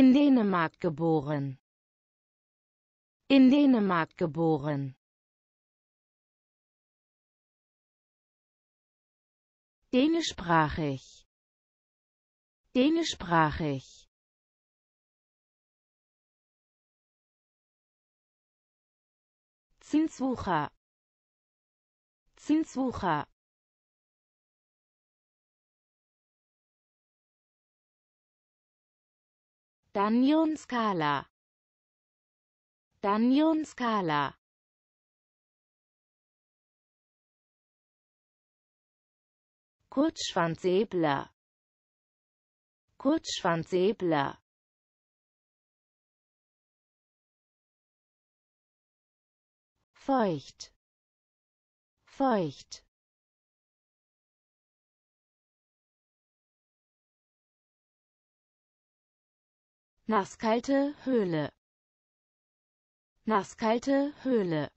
In Dänemark geboren. In Dänemark geboren. Dänischsprachig. Dänischsprachig. Zinswucher. Zinswucher. Danion Scala Danion Scala Kurzschwanzsäbler Kurzschwanzsäbler feucht feucht Nasskalte Höhle. Nasskalte Höhle.